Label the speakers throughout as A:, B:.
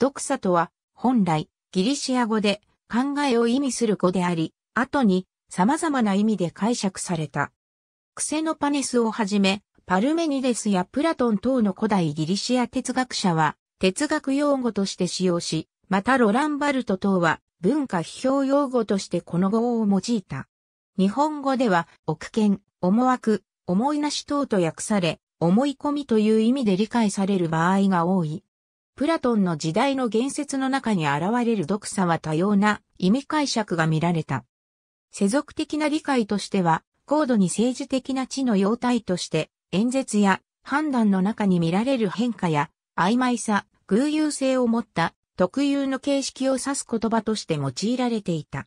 A: 読者とは、本来、ギリシア語で考えを意味する語であり、後に様々な意味で解釈された。クセノパネスをはじめ、パルメニデスやプラトン等の古代ギリシア哲学者は、哲学用語として使用し、またロランバルト等は文化批評用語としてこの語を用いた。日本語では、奥見、思惑、思いなし等と訳され、思い込みという意味で理解される場合が多い。プラトンの時代の言説の中に現れる読者は多様な意味解釈が見られた。世俗的な理解としては、高度に政治的な地の様態として、演説や判断の中に見られる変化や、曖昧さ、偶有性を持った特有の形式を指す言葉として用いられていた。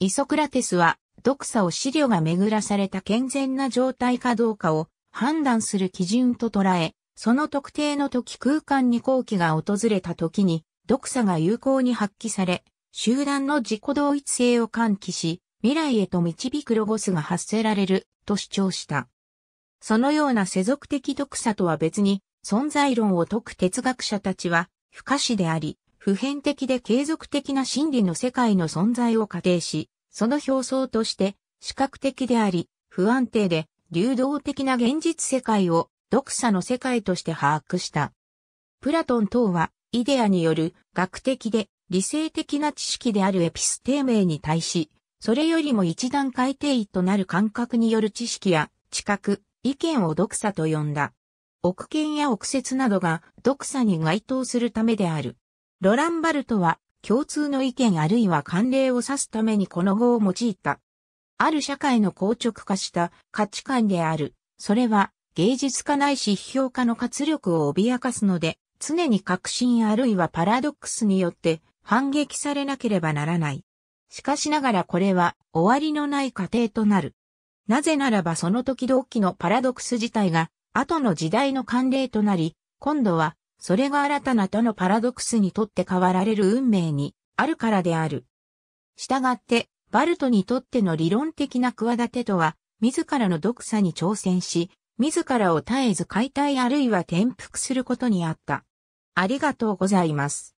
A: イソクラテスは、読者を資料が巡らされた健全な状態かどうかを判断する基準と捉え、その特定の時空間に後期が訪れた時に、読者が有効に発揮され、集団の自己同一性を喚起し、未来へと導くロゴスが発せられると主張した。そのような世俗的読者とは別に、存在論を解く哲学者たちは、不可視であり、普遍的で継続的な真理の世界の存在を仮定し、その表層として、視覚的であり、不安定で、流動的な現実世界を読者の世界として把握した。プラトン等は、イデアによる学的で理性的な知識であるエピステーメイに対し、それよりも一段階定位となる感覚による知識や知覚、意見を読者と呼んだ。奥見や奥説などが読者に該当するためである。ロランバルトは共通の意見あるいは慣例を指すためにこの語を用いた。ある社会の硬直化した価値観である。それは芸術家ないし批評家の活力を脅かすので、常に革新あるいはパラドックスによって反撃されなければならない。しかしながらこれは終わりのない過程となる。なぜならばその時々のパラドックス自体が後の時代の慣例となり、今度はそれが新たな他のパラドックスにとって変わられる運命にあるからである。従って、バルトにとっての理論的な企てとは、自らの読者に挑戦し、自らを絶えず解体あるいは転覆することにあった。ありがとうございます。